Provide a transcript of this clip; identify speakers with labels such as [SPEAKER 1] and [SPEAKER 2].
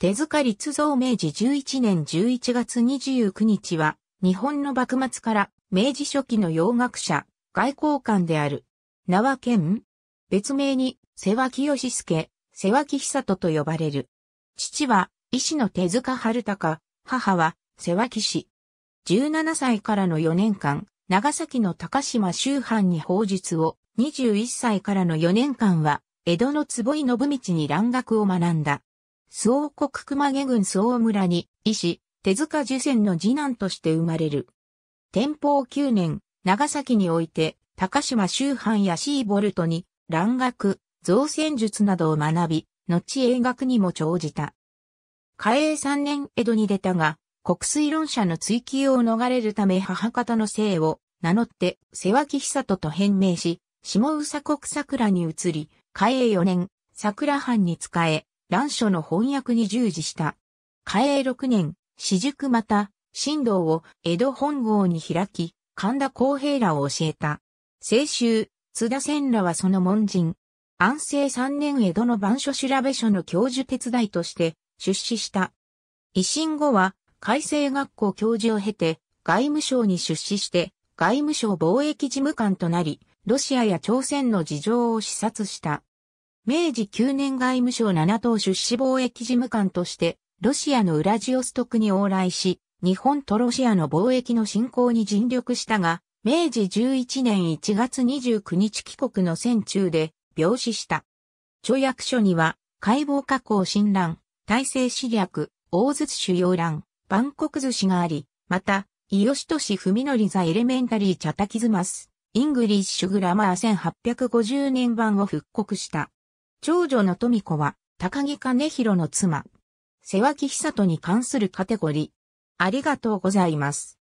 [SPEAKER 1] 手塚立造明治11年11月29日は、日本の幕末から明治初期の洋学者、外交官である。名は県別名に、世話清助、世話久人と呼ばれる。父は、医師の手塚春隆、母は、世話木氏。17歳からの4年間、長崎の高島周藩に法術を、21歳からの4年間は、江戸の坪井信道に蘭学を学んだ。総国熊毛郡総村に、医師、手塚受仙の次男として生まれる。天保9年、長崎において、高島周藩やシーボルトに、蘭学、造船術などを学び、後英学にも長じた。嘉永3年江戸に出たが、国水論者の追及を逃れるため母方の姓を名乗って、瀬脇久人と変名し、下宇佐国桜に移り、嘉永4年、桜藩に仕え、乱書の翻訳に従事した。嘉永6年、私塾また、神道を江戸本郷に開き、神田公平らを教えた。清州、津田千らはその門人。安政3年江戸の番書調べ書の教授手伝いとして出資した。維新後は、改正学校教授を経て、外務省に出資して、外務省貿易事務官となり、ロシアや朝鮮の事情を視察した。明治9年外務省7党出資貿易事務官として、ロシアのウラジオストクに往来し、日本とロシアの貿易の振興に尽力したが、明治11年1月29日帰国の戦中で病死した。著役所には、解剖加工診断、体制施略、大津主要欄、万国寿司があり、また、伊吉市文則ザエレメンタリーチャタキズマス、イングリッシュグラマー1850年版を復刻した。長女の富子は、高木兼弘の妻。世話木久人に関するカテゴリー。ありがとうございます。